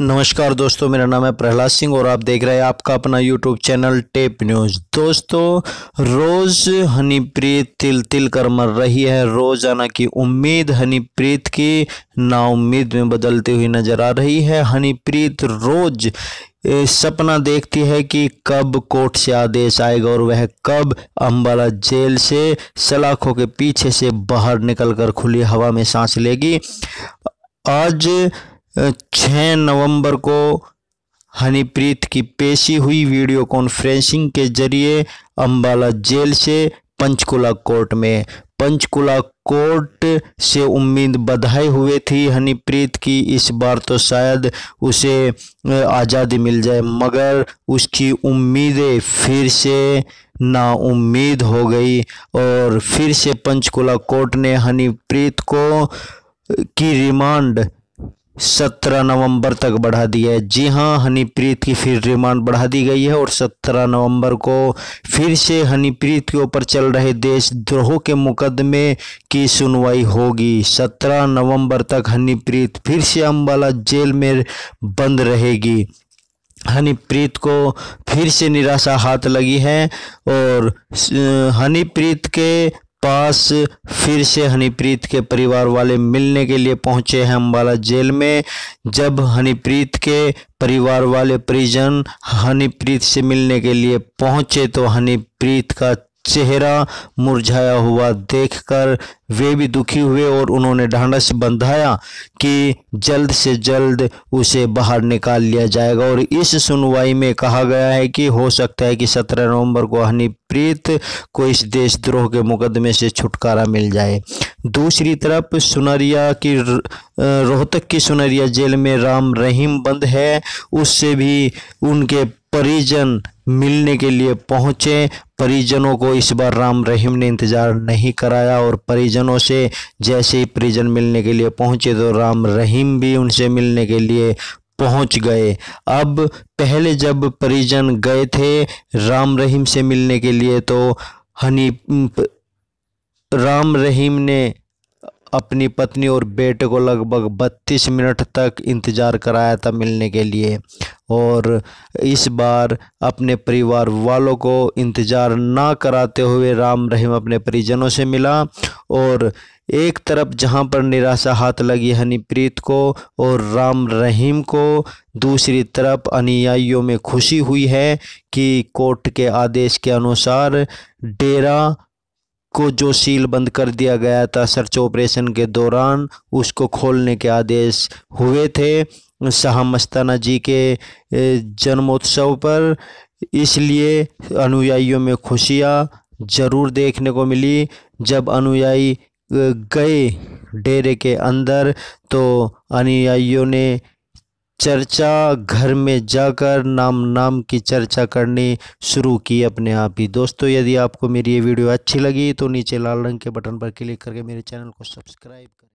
नमस्कार दोस्तों मेरा नाम है प्रहलाद सिंह और आप देख रहे हैं आपका अपना यूट्यूब चैनल टेप न्यूज़ दोस्तों रोज़ हनीप्रीत तिल तिल कर मर रही है रोज़ाना की उम्मीद हनीप्रीत की नाउम्मीद में बदलती हुई नज़र आ रही है हनीप्रीत रोज़ सपना देखती है कि कब कोर्ट से आदेश आएगा और वह कब अम्बाला जेल से सलाखों के पीछे से बाहर निकल खुली हवा में सांस लेगी आज छः नवंबर को हनीप्रीत की पेशी हुई वीडियो कॉन्फ्रेंसिंग के जरिए अम्बाला जेल से पंचकुला कोर्ट में पंचकुला कोर्ट से उम्मीद बधाई हुए थी हनीप्रीत की इस बार तो शायद उसे आज़ादी मिल जाए मगर उसकी उम्मीदें फिर से ना उम्मीद हो गई और फिर से पंचकुला कोर्ट ने हनीप्रीत को की रिमांड सत्रह नवंबर तक बढ़ा दिया है जी हाँ हनीप्रीत की फिर रिमांड बढ़ा दी गई है और सत्रह नवंबर को फिर से हनीप्रीत के ऊपर चल रहे देशद्रोह के मुकदमे की सुनवाई होगी सत्रह नवंबर तक हनीप्रीत फिर से अम्बाला जेल में बंद रहेगी हनीप्रीत को फिर से निराशा हाथ लगी है और हनीप्रीत के पास फिर से हनीप्रीत के परिवार वाले मिलने के लिए पहुंचे हैं अम्बाला जेल में जब हनीप्रीत के परिवार वाले परिजन हनीप्रीत से मिलने के लिए पहुंचे तो हनीप्रीत का चेहरा मुरझाया हुआ देखकर वे भी दुखी हुए और उन्होंने ढांढस बंधाया कि जल्द से जल्द उसे बाहर निकाल लिया जाएगा और इस सुनवाई में कहा गया है कि हो सकता है कि 17 नवंबर को हनीप्रीत को इस देशद्रोह के मुकदमे से छुटकारा मिल जाए दूसरी तरफ सुनरिया की रोहतक की सुनरिया जेल में राम रहीम बंद है उससे भी उनके परिजन मिलने के लिए पहुँचे परिजनों को इस बार राम रहीम ने इंतज़ार नहीं कराया और परिजनों से जैसे ही परिजन मिलने के लिए पहुँचे तो राम रहीम भी उनसे मिलने के लिए पहुंच गए अब पहले जब परिजन गए थे राम रहीम से मिलने के लिए तो हनी राम रहीम ने अपनी पत्नी और बेटे को लगभग 32 मिनट तक इंतज़ार कराया था मिलने के लिए और इस बार अपने परिवार वालों को इंतज़ार ना कराते हुए राम रहीम अपने परिजनों से मिला और एक तरफ जहां पर निराशा हाथ लगी हनीप्रीत को और राम रहीम को दूसरी तरफ अनुयायियों में खुशी हुई है कि कोर्ट के आदेश के अनुसार डेरा को जो सील बंद कर दिया गया था सर्च ऑपरेशन के दौरान उसको खोलने के आदेश हुए थे शाह मस्ताना जी के जन्मोत्सव पर इसलिए अनुयायियों में खुशियाँ ज़रूर देखने को मिली जब अनुयायी गए डेरे के अंदर तो अनुयायियों ने चर्चा घर में जाकर नाम नाम की चर्चा करनी शुरू की अपने आप ही दोस्तों यदि आपको मेरी ये वीडियो अच्छी लगी तो नीचे लाल रंग के बटन पर क्लिक करके मेरे चैनल को सब्सक्राइब करें